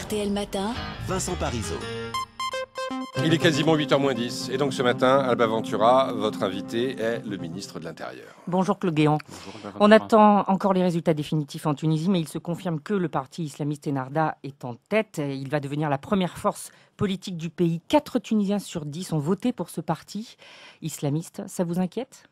RTL Matin, Vincent Parisot. Il est quasiment 8h moins 10. Et donc ce matin, Alba Ventura, votre invité est le ministre de l'Intérieur. Bonjour Claude Guéant. On attend encore les résultats définitifs en Tunisie, mais il se confirme que le parti islamiste Enarda est en tête. Il va devenir la première force politique du pays. 4 Tunisiens sur 10 ont voté pour ce parti islamiste. Ça vous inquiète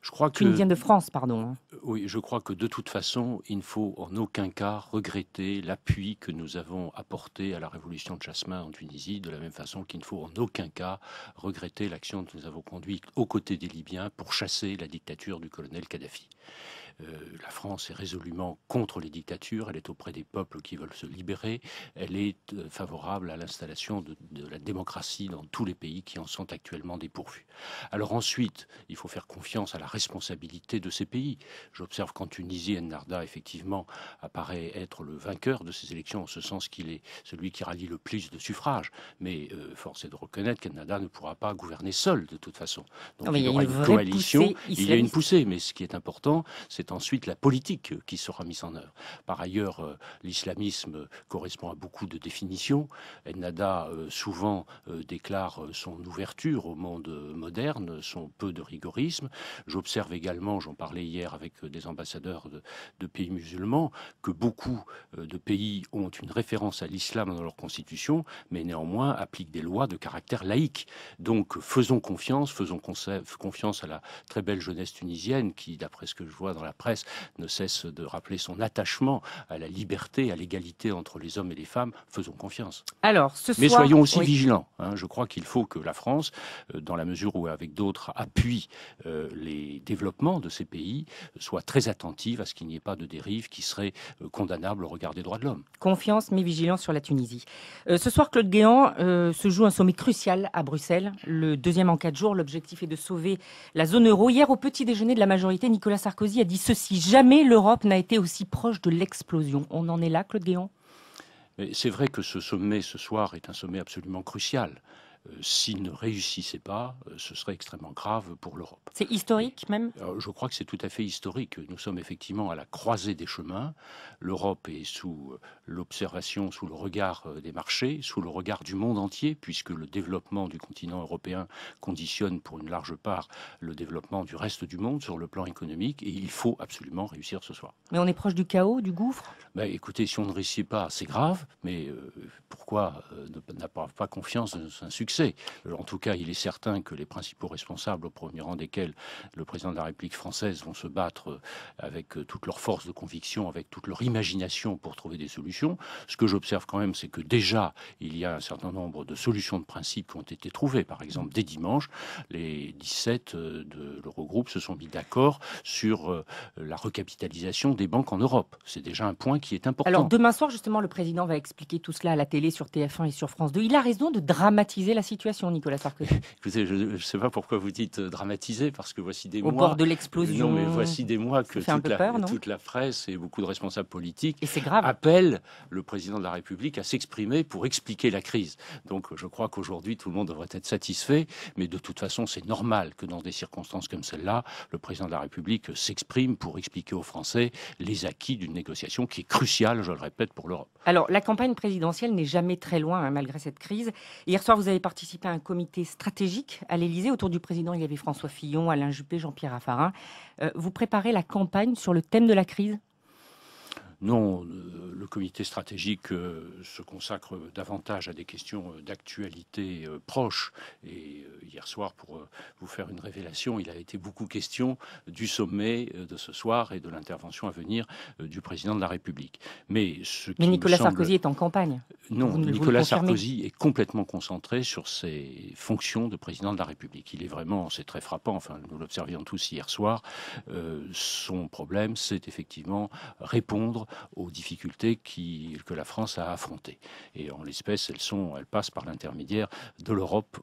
je crois que. de France, pardon. Hein. Oui, je crois que de toute façon, il ne faut en aucun cas regretter l'appui que nous avons apporté à la révolution de Jasmin en Tunisie, de la même façon qu'il ne faut en aucun cas regretter l'action que nous avons conduite aux côtés des Libyens pour chasser la dictature du colonel Kadhafi. Euh, la France est résolument contre les dictatures, elle est auprès des peuples qui veulent se libérer, elle est euh, favorable à l'installation de, la démocratie dans tous les pays qui en sont actuellement dépourvus. Alors ensuite, il faut faire confiance à la responsabilité de ces pays. J'observe qu'en Tunisie, Ennarda, effectivement, apparaît être le vainqueur de ces élections, en ce sens qu'il est celui qui rallie le plus de suffrages. Mais euh, forcé de reconnaître qu'Ennarda ne pourra pas gouverner seul, de toute façon. Donc il y aura une coalition, il y a une poussée. Mais ce qui est important, c'est ensuite la politique euh, qui sera mise en œuvre. Par ailleurs, euh, l'islamisme euh, correspond à beaucoup de définitions. Nada souvent déclare son ouverture au monde moderne, son peu de rigorisme. J'observe également, j'en parlais hier avec des ambassadeurs de, de pays musulmans, que beaucoup de pays ont une référence à l'islam dans leur constitution, mais néanmoins appliquent des lois de caractère laïque. Donc faisons confiance, faisons confiance à la très belle jeunesse tunisienne qui, d'après ce que je vois dans la presse ne cesse de rappeler son attachement à la liberté, à l'égalité entre les hommes et les femmes. Faisons confiance. Alors, Mais soyons aussi vigilants. Hein. Je crois qu'il faut que la France, euh, dans la mesure où avec d'autres appuie euh, les développements de ces pays, soit très attentive à ce qu'il n'y ait pas de dérive qui serait euh, condamnable au regard des droits de l'homme. Confiance mais vigilance sur la Tunisie. ce soir, Claude Guéant se joue un sommet crucial à Bruxelles, le deuxième en quatre jours. L'objectif est de sauver la zone euro. Hier, au petit déjeuner de la majorité, Nicolas Sarkozy a dit ceci. Jamais l'Europe n'a été aussi proche de l'explosion. On en est là, Claude C'est vrai que ce sommet ce soir est un sommet absolument crucial. Euh, s'il ne réussissait pas, euh, ce serait extrêmement grave pour l'Europe. C'est historique même euh, Je crois que c'est tout à fait historique. Nous sommes effectivement à la croisée des chemins. L'Europe est sous l'observation, sous le regard des marchés, sous le regard du monde entier, puisque le développement du continent européen conditionne pour une large part le développement du reste du monde sur le plan économique. Et il faut absolument réussir ce soir. Mais on est proche du chaos, du gouffre ben, Écoutez, si on ne réussit pas, c'est grave. Mais pourquoi n'a pas confiance dans un succès euh, en tout cas, il est certain que les principaux responsables, au premier rang desquels le président de la République française, vont se battre euh, avec euh, toute leur force de conviction, avec toute leur imagination pour trouver des solutions. Ce que j'observe quand même, c'est que déjà, il y a un certain nombre de solutions de principe qui ont été trouvées. Par exemple, dès dimanche, les 17 de l'Eurogroupe se sont mis d'accord sur la recapitalisation des banques en Europe. C'est déjà un point qui est important. Alors demain soir, justement, le président va expliquer tout cela à la télé sur TF1 et sur France 2. Il a raison de dramatiser la situation, Nicolas Sarkozy je ne sais pas pourquoi vous dites euh, dramatiser, parce que voici des mois. Au bord de l'explosion. mais voici des mois que toute, la, peur, presse et beaucoup de responsables politiques et grave. appellent le président de la République à s'exprimer pour expliquer la crise. Donc je crois qu'aujourd'hui, tout le monde devrait être satisfait, mais de toute façon, c'est normal que dans des circonstances comme celle-là, le président de la République s'exprime pour expliquer aux Français les acquis d'une négociation qui est cruciale, je le répète, pour l'Europe. Alors, la campagne présidentielle n'est jamais très loin, hein, malgré cette crise. Hier soir, vous avez parlé participé à un comité stratégique à l'Élysée. Autour du président, il y avait François Fillon, Alain Juppé, Jean-Pierre Raffarin. Euh, vous préparez la campagne sur le thème de la crise non, euh, le comité stratégique euh, se consacre davantage à des questions d'actualité proche et hier soir pour euh, vous faire une révélation. Il a été beaucoup question euh, du sommet euh, de ce soir et de l'intervention à venir du président de la République. Mais, ce Nicolas Sarkozy est en campagne. Non, Nicolas Sarkozy est complètement concentré sur ses fonctions de président de la République. Il est vraiment, c'est très frappant, enfin nous l'observions tous hier soir, son problème c'est effectivement répondre aux difficultés que la France a affrontées. Et en l'espèce, elles, sont, elles passent par l'intermédiaire de l'Europe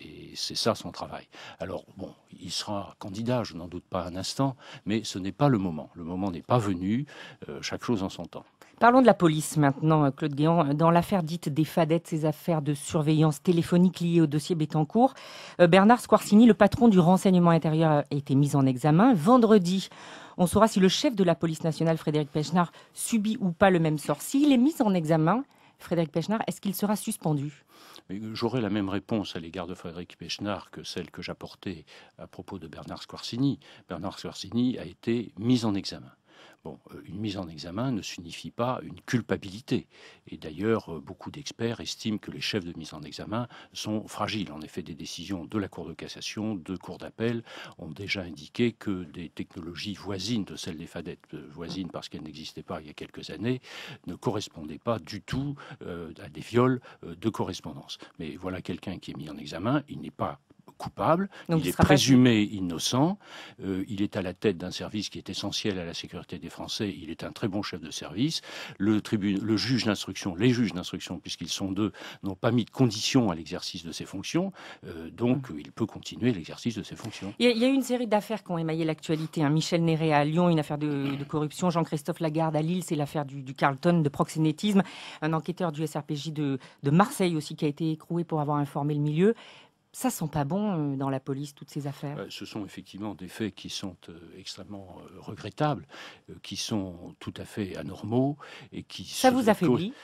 et c'est ça son travail. Alors, bon, il sera candidat, je n'en doute pas un instant, mais ce n'est pas le moment. Le moment n'est pas venu, euh, chaque chose en son temps. Parlons de la police maintenant, euh, Claude Guéant. Euh, dans l'affaire dite des fadettes, ces affaires de surveillance téléphonique liées au dossier Bettencourt, Bernard Squarcini, le patron du renseignement intérieur, a été mis en examen. Vendredi, on saura si le chef de la police nationale, Frédéric Pechnard, subit ou pas le même sort. S'il est mis en examen, Frédéric Pechnard, est-ce qu'il sera suspendu J'aurais la même réponse à l'égard de Frédéric Pechnard que celle que j'apportais à propos de Bernard Squarcini. Bernard Squarcini a été mis en examen. Bon, euh, une mise en examen ne signifie pas une culpabilité. Et d'ailleurs, euh, beaucoup d'experts estiment que les chefs de mise en examen sont fragiles. En effet, des décisions de la Cour de cassation, de Cour d'appel ont déjà indiqué que des technologies voisines de celles des FADET, euh, voisines parce qu'elles n'existaient pas il y a quelques années, ne correspondaient pas du tout à des viols de correspondance. Mais voilà quelqu'un qui est mis en examen, il n'est pas coupable, il, est présumé innocent, euh, il est à la tête d'un service qui est essentiel à la sécurité des Français, il est un très bon chef de service. Le, juge d'instruction, les juges d'instruction, puisqu'ils sont deux, n'ont pas mis de condition à l'exercice de ses fonctions, euh, donc hum. il peut continuer l'exercice de ses fonctions. Il y, a, eu une série d'affaires qui ont émaillé l'actualité. un hein. Michel Néré à Lyon, une affaire de, corruption. Jean-Christophe Lagarde à Lille, c'est l'affaire du, Carlton, de proxénétisme. Un enquêteur du SRPJ de Marseille aussi qui a été écroué pour avoir informé le milieu ça sent pas bon euh, dans la police, toutes ces affaires bah, Ce sont effectivement des faits qui sont euh, extrêmement euh, regrettables, qui sont tout à fait anormaux et qui... Ça vous a fait affaiblit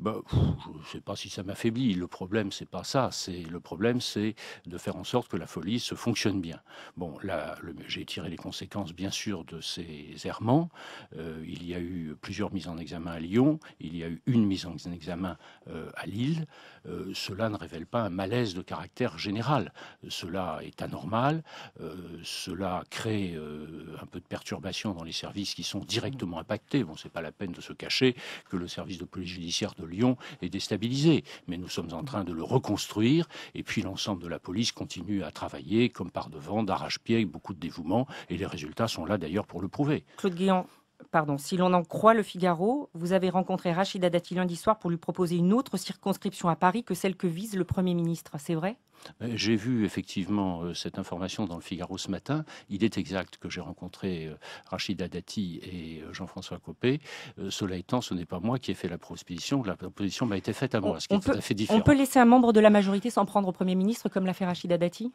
bah, je ne sais pas si ça m'affaiblit. Le problème, c'est pas ça. C'est le problème, c'est de faire en sorte que la folie se fonctionne bien. Bon, là, j'ai tiré les conséquences, bien sûr, de ces errements. Euh, il y a eu plusieurs mises en examen à Lyon. Il y a eu une mise en examen euh, à Lille. Euh, cela ne révèle pas un malaise de caractère général. Cela est anormal. cela crée un peu de perturbation dans les services qui sont directement impactés. Bon, c'est pas la peine de se cacher que le service de police judiciaire de Lyon est déstabilisé. Mais nous sommes en train de le reconstruire. Et puis l'ensemble de la police continue à travailler comme par devant, d'arrache-pied, avec beaucoup de dévouement. Et les résultats sont là d'ailleurs pour le prouver. Claude Guéant, pardon, si l'on en croit le Figaro, vous avez rencontré Rachida Dati lundi soir pour lui proposer une autre circonscription à Paris que celle que vise le Premier ministre, c'est vrai euh, j'ai vu effectivement euh, cette information dans le Figaro ce matin. Il est exact que j'ai rencontré euh, Rachida Dati et Jean-François Copé. Cela étant, ce n'est pas moi qui ai fait la proposition. La proposition m'a été faite à moi, on, ce qui est peut, tout à fait différent. On peut laisser un membre de la majorité s'en prendre au Premier ministre comme l'a fait Rachida Dati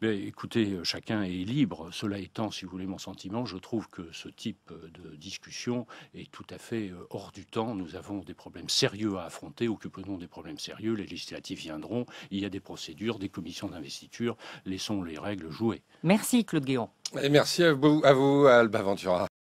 ben, Écoutez, chacun est libre. Cela étant, si vous voulez mon sentiment, je trouve que ce type de discussion est tout à fait hors du temps. Nous avons des problèmes sérieux à affronter. Occupons-nous des problèmes sérieux. Les législatives viendront. Il y a des procédures, des les commissions d'investiture. Laissons les règles jouer. Merci Claude Guéant. Et merci à vous, Alba Ventura.